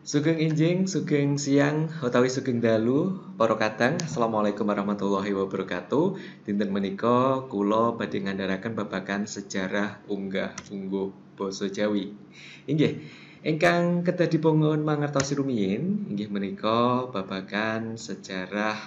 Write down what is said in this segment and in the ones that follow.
Sugeng Injing, Sugeng Siang, utawi Sugeng Dalu, Poro kadang, Assalamualaikum warahmatullahi wabarakatuh. Dinten meniko, kulo badhe ngandharaken babagan sejarah unggah ungguh boso Jawi. Inggih, ingkang kedadi ponggon mangertosi rumiin. inggih meniko babakan sejarah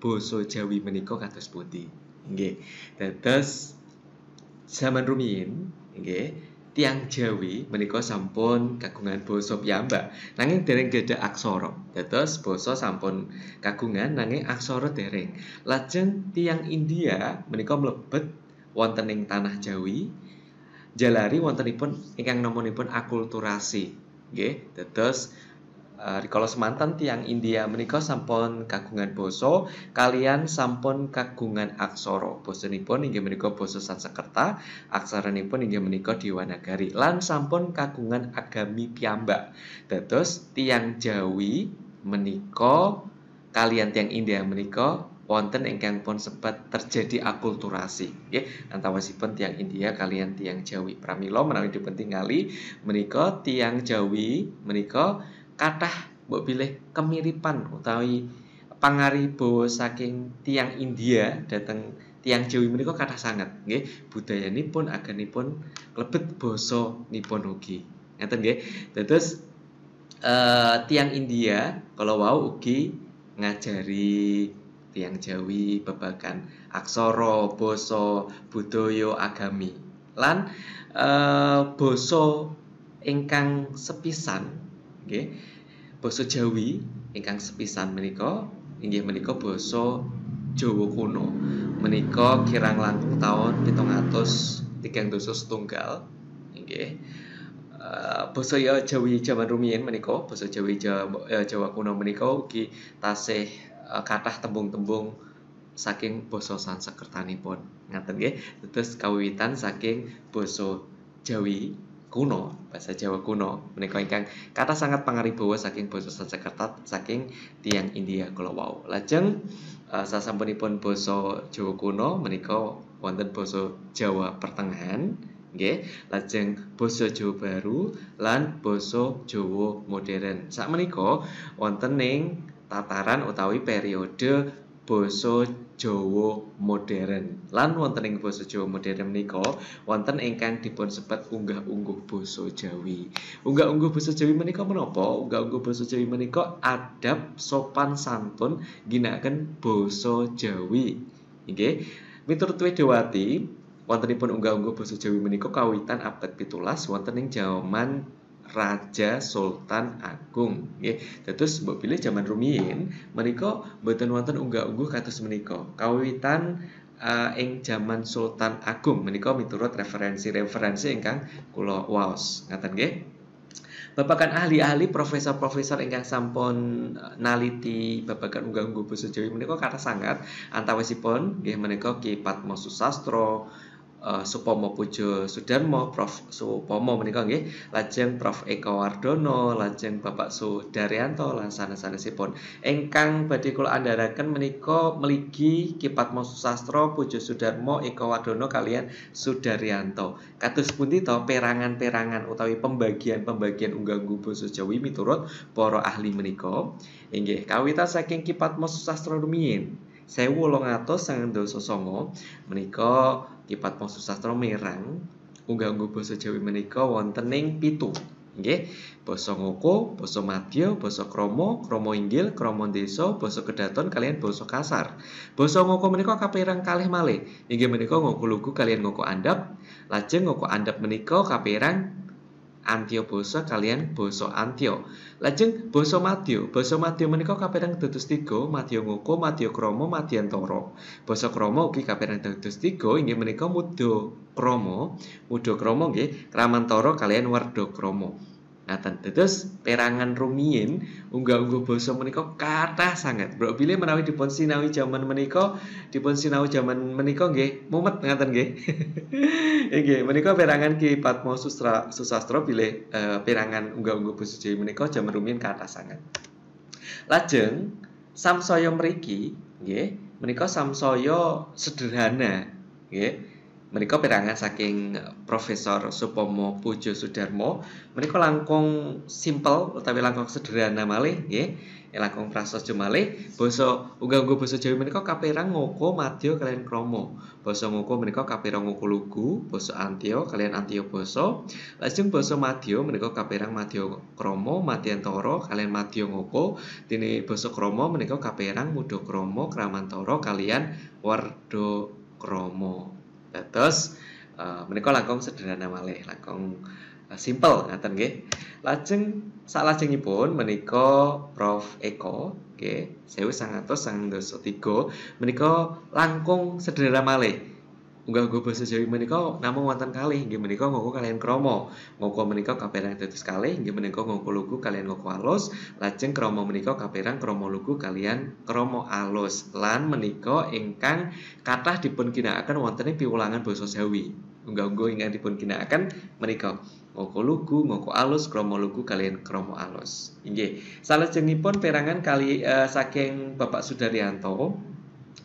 boso Jawi menika kados putih. Inggih, dados zaman rumiyin, inggih tiang Jawi menika sampun kagungan basa piyambak nanging dereng gadah aksara. Dados basa sampun kagungan nanging aksara dereng. Lajeng tiang India menika mlebet wonten ing tanah Jawi. Jalari wontenipun ingkang namunipun akulturasi. Nggih, dados Uh, Semantan tiang India menikah sampun kagungan Boso, kalian sampun kagungan Aksoro ini pun ingin menikah boso Sansekerta, ingin menikah menikah wanagari lan sampun kagungan agami piyambak. Terus tiang Jawi menikah, kalian tiang India menikah, wonten ingkang pun sempat terjadi akulturasi nggih sipun tiang India kalian tiang Jawi pramila menawi dipentingali menikah tiang Jawi menikah kathah mbok bilih kemiripan utawi pangaribo saking tiang India dateng tiang Jawi mereka kata sangat nggih budayanipun aganipun klebet basa nipun ugi ngeten nggih dados uh, tiang India kalau wau ugi ngajari tiang Jawi babagan aksoro boso budoyo agami lan uh, eh, engkang ingkang sepisan nggih. Basa Jawi ingkang sepisan menika inggih menika basa Jawa kuno. Menika kirang langkung taun 700 tigang dosa setunggal nggih. Uh, basa ya Jawi jaman rumiyin menika basa Jawi Jawa, eh, Jawa kuno menika ugi tasih uh, kathah tembung-tembung saking basa Sansekertanipun ngaten nggih. Terus kawiwitan saking basa Jawi kuno, bahasa Jawa kuno, menika ingkang kata sangat pangaribawa saking basa Sanskerta saking tiang India kalau Lajeng uh, sasampunipun basa Jawa kuno menika wonten basa Jawa pertengahan, nggih. Lajeng basa Jawa baru lan basa Jawa modern. Sakmenika wonten ing tataran utawi periode basa Jawa modern. Lan wonten ing basa Jawa modern menika wonten ingkang dipun sebat unggah-ungguh basa Jawi. Unggah-ungguh basa Jawi menika menapa? Unggah-ungguh basa Jawi menika adab sopan santun ginakaken basa Jawi. Nggih. Miturut Widowati, wontenipun unggah-ungguh basa Jawi menika kawitan abad pitulas wonten ing jaman Raja Sultan Agung ya. Terus mbok pilih zaman Rumiin, menika mboten wonten unggah-ungguh katus semeniko. kawitan uh, eh, ing zaman Sultan Agung menika miturut referensi-referensi ingkang kulo waos Ngatan nggih Bapakan ahli-ahli profesor-profesor ingkang sampun eh, naliti babakan unggah-ungguh basa Jawi menika kata sangat antawisipun nggih menika Ki Patmo Susastro Eh, Supomo Pujo Sudarmo Prof Supomo menika nggih lajeng Prof Eko Wardono lajeng Bapak Sudaryanto lan sanes-sanesipun Engkang badhe kula andharaken menika meligi mosu Susastro Pujo Sudarmo Eko Wardono kalian Sudaryanto kados pundi to perangan-perangan utawi pembagian-pembagian unggah basa Jawi miturut para ahli menika inggih kawita saking mosu Susastro rumiyin 1200 sangang dasa songo meniko Kipat Pangsu Sastra Merang unggah-ungguh basa Jawi meniko wonten pitu oke? basa ngoko basa madya basa kromo, kromo inggil kromo deso, basa kedaton kalian basa kasar basa ngoko menika kapirang kalih malih inggih menika ngoko lugu kalian ngoko andap lajeng ngoko andap meniko kapirang Antio basa kalian basa Antio. Lajeng basa Matio, Basa Matio menika kapereng dados tiga, Madya Ngoko, Kromo, Matian Toro. Basa Kromo ugi kapérang dados tiga inggih menika kromo, Krama, kromo, Krama nggih Ramantara kalian Wardo kromo. Nah, terus perangan rumiyin unggah-ungguh basa menika kathah sangat. Bro bilih menawi dipun sinawi jaman menika, dipun sinau zaman menika nggih, mumet ngaten nggih. Nggih, menika perangan Ki Patmo Sustra Susastro bilih uh, eh, perangan unggah-ungguh basa Jawi menika jaman rumiyin kathah sangat. Lajeng samsoyo meriki nggih, menika samsoyo sederhana nggih mereka perangan saking Profesor Supomo Pujo Sudarmo mereka langkung simple tapi langkung sederhana malih nggih ya, langkung prasaja malih Boso uga-uga boso Jawi Mereka kaperang ngoko Matio kalian kromo Boso ngoko mereka kaperang ngoko lugu Boso antio kalian antio Boso lajeng Boso Matio mereka kaperang Matio kromo toro kalian Matio ngoko Tini Boso kromo mereka kaperang mudo kromo toro kalian wardo kromo terus uh, eh, menika langkung sederhana malih, langkung uh, eh, simple ngaten nggih. Lajeng salajengipun menika Prof Eko nggih 1993 menika langkung sederhana malih. Enggak gue bahasa Jawi menika namun wonten kalih nggih menika ngoko kalian kromo. Ngoko menika kaperang tetes kalih nggih menika ngoko lugu kalian ngoko alus, lajeng kromo menika kaperang kromo lugu kalian kromo alus. Lan menika ingkang kathah dipun ginakaken wonten ing piwulangan basa Jawi. Enggak ungguh ingat dipun ginakaken menika ngoko lugu, ngoko alus, kromo lugu kalian kromo alus. Inggih. Salajengipun perangan kali uh, saking Bapak Sudaryanto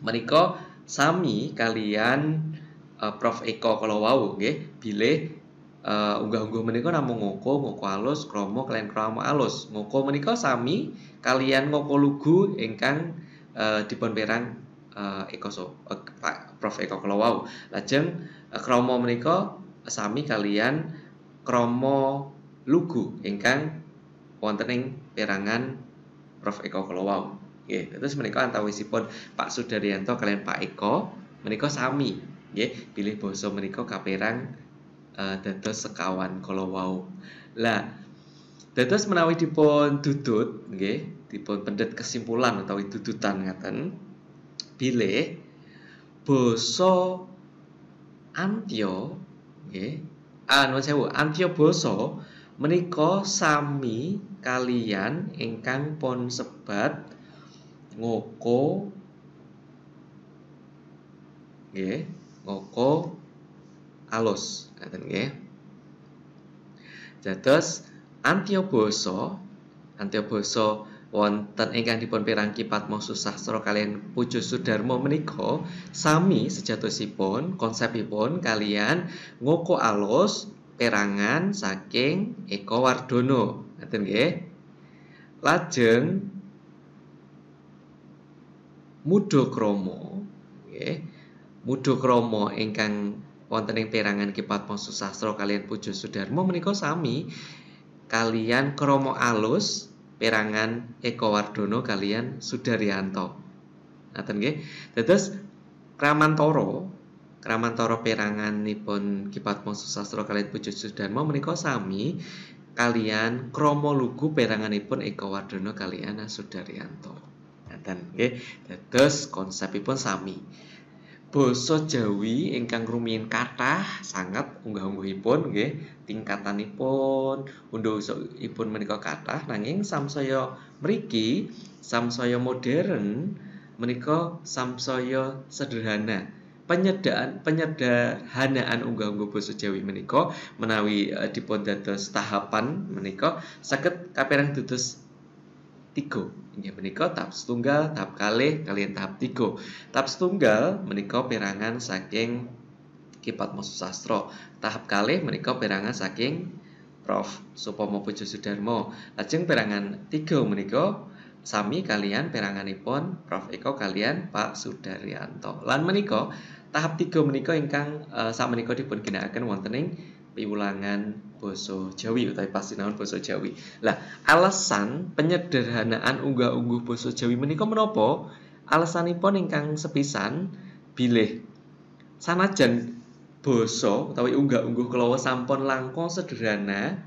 menika sami kalian uh, Prof Eko kalau wau nggih bilih uh, eh, unggah-unggah menika namung ngoko, ngoko alus, kromo kalian kromo alus. Ngoko menika sami kalian ngoko lugu ingkang uh, eh, perang uh, Eko so, uh, Pak Prof Eko kalau wow, Lajeng uh, kromo menika sami kalian kromo lugu ingkang wonten ing perangan Prof Eko kalau wow, Nggih, terus menika antawisipun Pak Sudaryanto kalian Pak Eko menika sami nggih pilih basa menika kaperang uh, eh, dados sekawan kala wau lah dados menawi dipun dudut nggih dipun pendet kesimpulan utawi dudutan ngaten bilih basa antya nggih ah nuwun sewu antya basa menika sami kalian ingkang pon sebat ngoko nggih ngoko alus ngaten nggih dados antiobasa antiobasa wonten ingkang dipun mau susah, terus kalian Pujo Sudarmo meniko, sami sejatosipun konsepipun kalian ngoko alos, perangan saking Eko Wardono ngaten nggih lajeng mudokromo nggih mudokromo ingkang wonten ing perangan kipat Patmo Susastro kalian Pujo Sudarmo menika sami kalian kromo alus perangan Eko Wardono kalian Sudaryanto. Ngaten nggih. Dados Kramantoro Kramantoro perangan nipun Ki Patmo Susastro kalian Pujo Sudarmo menika sami kalian kromo lugu peranganipun Eko Wardono kalian Sudaryanto. Ngaten nggih. Dados konsepipun sami. Boso Jawi ingkang rumiyin kathah sangat unggah-ungguhipun nggih tingkatanipun unduh-ungguhipun menika kathah nanging samsaya mriki samsaya modern menika samsaya sederhana penyedaan penyederhanaan unggah-ungguh basa Jawi menika menawi eh, dipun dados tahapan menika saged kaperang dados tigo meniko tahap setunggal tahap kali, kalian tahap tigo tahap setunggal meniko perangan saking Kipat Mosu Sastro tahap kali meniko perangan saking Prof Supomo Pujo Sudarmo lajeng perangan tiga meniko sami kalian peranganipun Prof Eko kalian Pak Sudaryanto lan menika tahap tiga meniko ingkang uh, eh, sak menika dipun gina akan wantening piwulangan boso Jawi utawi pastinaon boso Jawi. Lah, alasan penyederhanaan unggah-ungguh boso Jawi menika menapa? Alasanipun ingkang sepisan bilih sanajan boso utawi unggah-ungguh kelawa sampun langkong sederhana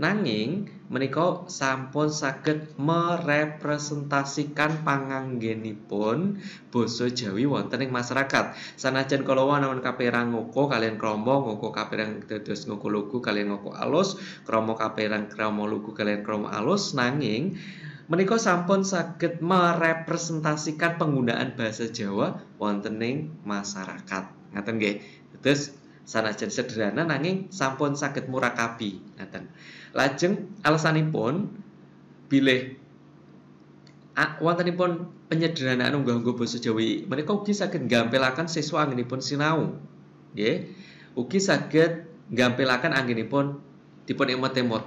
nanging menika sampun saged merepresentasikan panganggenipun basa Jawi wonten ing masyarakat sanajan kalawan namun kaperang ngoko kalian kromo ngoko kaperang dados ngoko lugu kalian ngoko alus kromo kaperang kromo lugu kalian kromo alus nanging menika sampun saged merepresentasikan penggunaan bahasa Jawa wonten ing masyarakat ngaten nggih terus sana sanajan sederhana nanging sampun sakit murakabi ngaten lajeng alasanipun bilih wontenipun penyederhanaan unggah-unggah basa Jawi menika ugi saged nggampilaken siswa anggenipun sinau nggih ugi saged nggampilaken anggenipun dipun emot-emot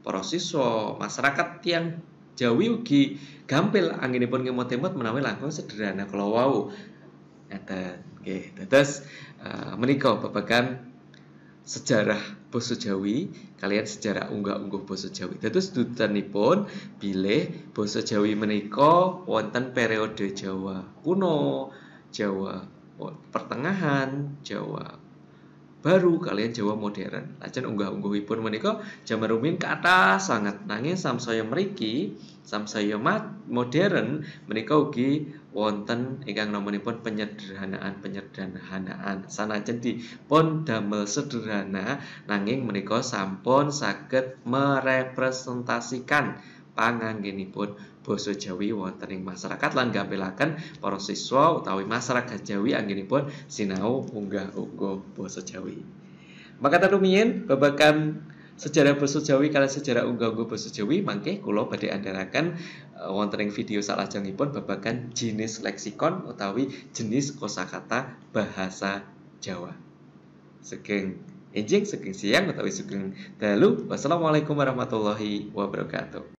para siswa masyarakat yang Jawi ugi gampil anggenipun ngemot-emot menawi langkung sederhana kalau wau ngaten Oke, tetes uh, eh, menikah kan sejarah Boso Jawi, kalian sejarah unggah-ungguh Boso Jawi. Tetes dutanipun bilih Boso Jawi menikah, wonten periode Jawa kuno, Jawa pertengahan, Jawa baru kalian jawab modern. Lajeng unggah pun menika jaman ke atas sangat Nanging samsaya meriki samsaya modern menika ugi wonten ingkang namanipun penyederhanaan-penyederhanaan. sana jadi pun damel sederhana nanging menika sampun saged merepresentasikan pangan pun basa Jawi wonten ing masyarakat lan gampilaken para siswa utawi masyarakat Jawi anggenipun sinau munggah uga basa Jawi. Makata rumiyin babakan sejarah basa Jawi kalian sejarah unggah-ungguh basa Jawi mangke kula badhe andharaken e, wonten ing video salajengipun babakan jenis leksikon utawi jenis kosakata bahasa Jawa. Segeng enjing, segeng siang utawi segeng dalu. Wassalamualaikum warahmatullahi wabarakatuh.